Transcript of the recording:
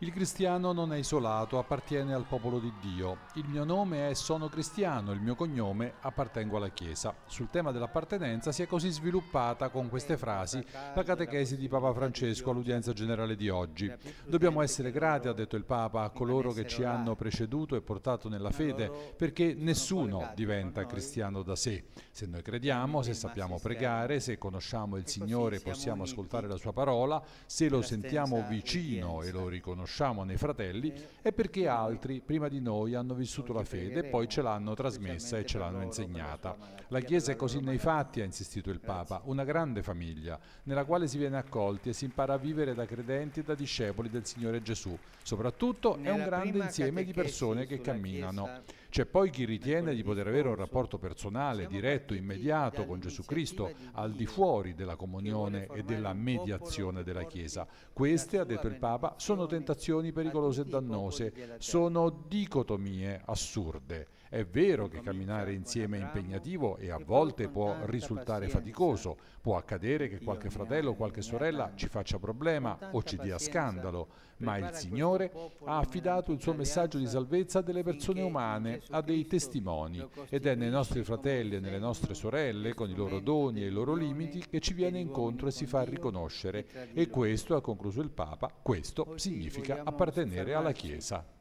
Il cristiano non è isolato, appartiene al popolo di Dio. Il mio nome è Sono Cristiano, il mio cognome appartengo alla Chiesa. Sul tema dell'appartenenza si è così sviluppata con queste frasi la catechesi di Papa Francesco all'udienza generale di oggi. Dobbiamo essere grati, ha detto il Papa, a coloro che ci hanno preceduto e portato nella fede, perché nessuno diventa cristiano da sé. Se noi crediamo, se sappiamo pregare, se conosciamo il Signore e possiamo ascoltare la sua parola, se lo sentiamo vicino e lo riconosciamo, conosciamo nei fratelli è perché altri prima di noi hanno vissuto la fede e poi ce l'hanno trasmessa e ce l'hanno insegnata. La Chiesa è così nei fatti, ha insistito il Papa, una grande famiglia nella quale si viene accolti e si impara a vivere da credenti e da discepoli del Signore Gesù. Soprattutto è un grande insieme di persone che camminano. C'è poi chi ritiene di poter avere un rapporto personale, diretto, immediato con Gesù Cristo, al di fuori della comunione e della mediazione della Chiesa. Queste, ha detto il Papa, sono tentazioni pericolose e dannose, sono dicotomie assurde. È vero che camminare insieme è impegnativo e a volte può risultare faticoso, può accadere che qualche fratello o qualche sorella ci faccia problema o ci dia scandalo, ma il Signore ha affidato il suo messaggio di salvezza a delle persone umane Cristo ha dei testimoni ed è nei nostri fratelli e nelle nostre sorelle, con i loro doni e i loro limiti, che ci viene incontro e si fa riconoscere. E questo, ha concluso il Papa, questo significa appartenere alla Chiesa.